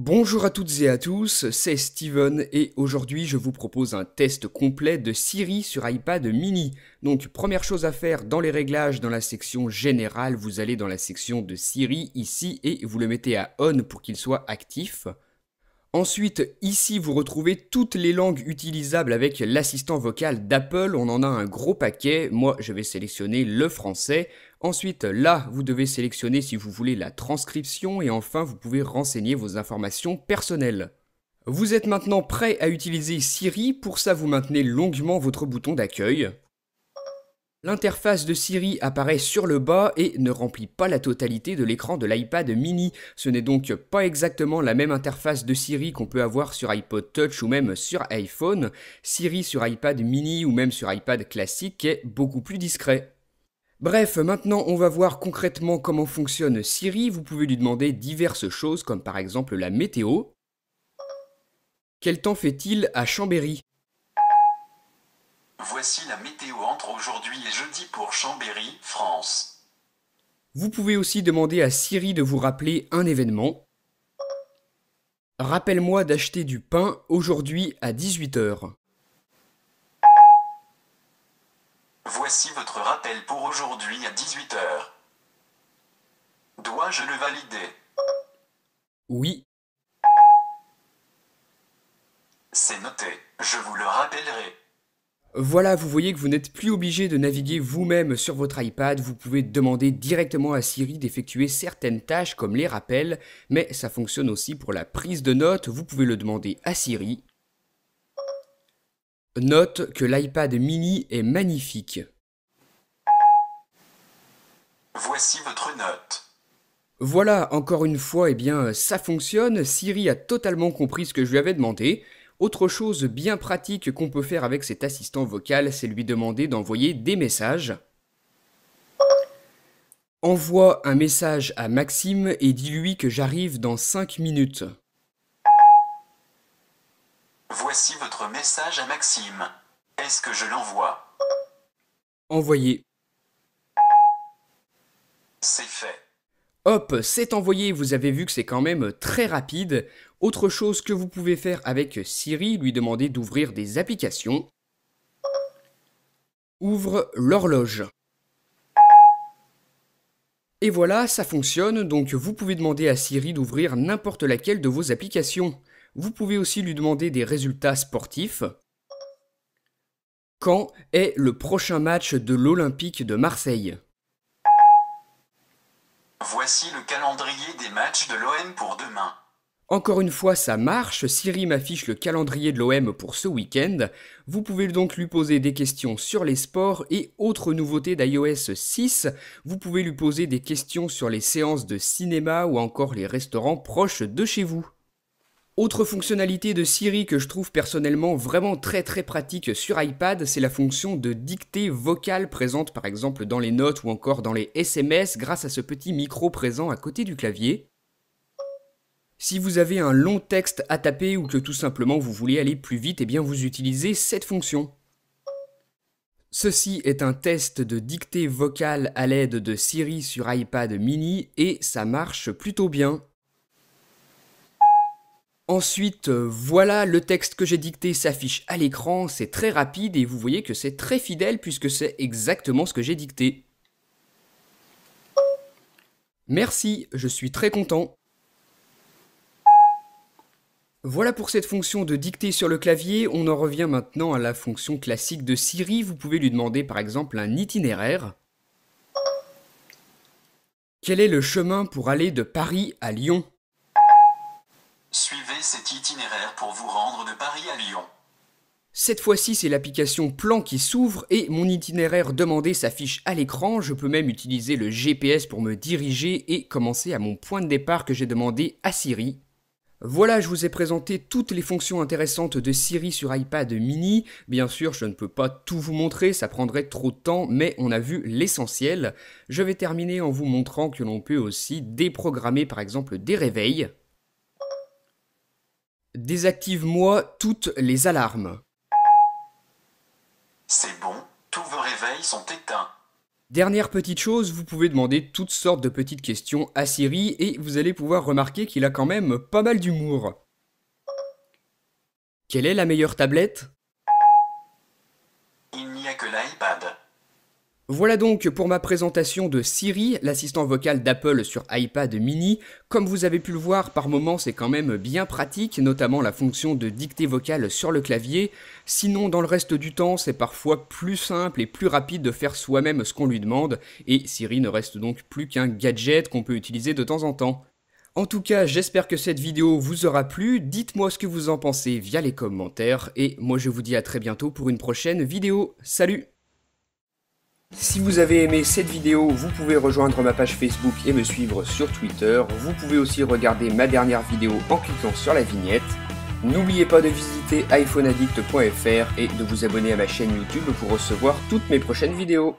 Bonjour à toutes et à tous, c'est Steven et aujourd'hui je vous propose un test complet de Siri sur iPad mini. Donc première chose à faire dans les réglages dans la section générale, vous allez dans la section de Siri ici et vous le mettez à on pour qu'il soit actif. Ensuite, ici, vous retrouvez toutes les langues utilisables avec l'assistant vocal d'Apple. On en a un gros paquet. Moi, je vais sélectionner le français. Ensuite, là, vous devez sélectionner si vous voulez la transcription et enfin, vous pouvez renseigner vos informations personnelles. Vous êtes maintenant prêt à utiliser Siri, pour ça vous maintenez longuement votre bouton d'accueil. L'interface de Siri apparaît sur le bas et ne remplit pas la totalité de l'écran de l'iPad mini. Ce n'est donc pas exactement la même interface de Siri qu'on peut avoir sur iPod Touch ou même sur iPhone. Siri sur iPad mini ou même sur iPad classique est beaucoup plus discret. Bref, maintenant on va voir concrètement comment fonctionne Siri. Vous pouvez lui demander diverses choses comme par exemple la météo. Quel temps fait-il à Chambéry Voici la météo entre aujourd'hui et jeudi pour Chambéry, France. Vous pouvez aussi demander à Siri de vous rappeler un événement. Rappelle-moi d'acheter du pain aujourd'hui à 18h. Voici votre rappel pour aujourd'hui à 18h. Dois-je le valider Oui. C'est noté, je vous le rappellerai. Voilà, vous voyez que vous n'êtes plus obligé de naviguer vous-même sur votre iPad, vous pouvez demander directement à Siri d'effectuer certaines tâches comme les rappels, mais ça fonctionne aussi pour la prise de notes, vous pouvez le demander à Siri Note que l'iPad mini est magnifique. Voici votre note. Voilà, encore une fois, eh bien, ça fonctionne. Siri a totalement compris ce que je lui avais demandé. Autre chose bien pratique qu'on peut faire avec cet assistant vocal, c'est lui demander d'envoyer des messages. Envoie un message à Maxime et dis-lui que j'arrive dans 5 minutes. Voici votre message à Maxime. Est-ce que je l'envoie Envoyez. C'est fait. Hop, c'est envoyé, vous avez vu que c'est quand même très rapide. Autre chose que vous pouvez faire avec Siri, lui demander d'ouvrir des applications. Ouvre l'horloge. Et voilà, ça fonctionne, donc vous pouvez demander à Siri d'ouvrir n'importe laquelle de vos applications. Vous pouvez aussi lui demander des résultats sportifs. Quand est le prochain match de l'Olympique de Marseille Voici le calendrier des matchs de l'OM pour demain. Encore une fois, ça marche. Siri m'affiche le calendrier de l'OM pour ce week-end. Vous pouvez donc lui poser des questions sur les sports et autres nouveautés d'iOS 6. Vous pouvez lui poser des questions sur les séances de cinéma ou encore les restaurants proches de chez vous. Autre fonctionnalité de Siri que je trouve personnellement vraiment très très pratique sur iPad, c'est la fonction de dictée vocale présente par exemple dans les notes ou encore dans les SMS grâce à ce petit micro présent à côté du clavier. Si vous avez un long texte à taper ou que tout simplement vous voulez aller plus vite, et eh bien vous utilisez cette fonction. Ceci est un test de dictée vocale à l'aide de Siri sur iPad mini et ça marche plutôt bien. Ensuite, euh, voilà, le texte que j'ai dicté s'affiche à l'écran, c'est très rapide et vous voyez que c'est très fidèle puisque c'est exactement ce que j'ai dicté. Merci, je suis très content. Voilà pour cette fonction de dicter sur le clavier, on en revient maintenant à la fonction classique de Siri, vous pouvez lui demander par exemple un itinéraire. Quel est le chemin pour aller de Paris à Lyon cet itinéraire pour vous rendre de Paris à Lyon. Cette fois-ci, c'est l'application Plan qui s'ouvre et mon itinéraire demandé s'affiche à l'écran. Je peux même utiliser le GPS pour me diriger et commencer à mon point de départ que j'ai demandé à Siri. Voilà, je vous ai présenté toutes les fonctions intéressantes de Siri sur iPad mini. Bien sûr, je ne peux pas tout vous montrer, ça prendrait trop de temps, mais on a vu l'essentiel. Je vais terminer en vous montrant que l'on peut aussi déprogrammer par exemple des réveils. Désactive-moi toutes les alarmes. C'est bon, tous vos réveils sont éteints. Dernière petite chose, vous pouvez demander toutes sortes de petites questions à Siri et vous allez pouvoir remarquer qu'il a quand même pas mal d'humour. Quelle est la meilleure tablette Il n'y a que l'iPad. Voilà donc pour ma présentation de Siri, l'assistant vocal d'Apple sur iPad mini. Comme vous avez pu le voir, par moments c'est quand même bien pratique, notamment la fonction de dictée vocale sur le clavier. Sinon, dans le reste du temps, c'est parfois plus simple et plus rapide de faire soi-même ce qu'on lui demande, et Siri ne reste donc plus qu'un gadget qu'on peut utiliser de temps en temps. En tout cas, j'espère que cette vidéo vous aura plu, dites-moi ce que vous en pensez via les commentaires, et moi je vous dis à très bientôt pour une prochaine vidéo. Salut si vous avez aimé cette vidéo, vous pouvez rejoindre ma page Facebook et me suivre sur Twitter. Vous pouvez aussi regarder ma dernière vidéo en cliquant sur la vignette. N'oubliez pas de visiter iPhoneaddict.fr et de vous abonner à ma chaîne YouTube pour recevoir toutes mes prochaines vidéos.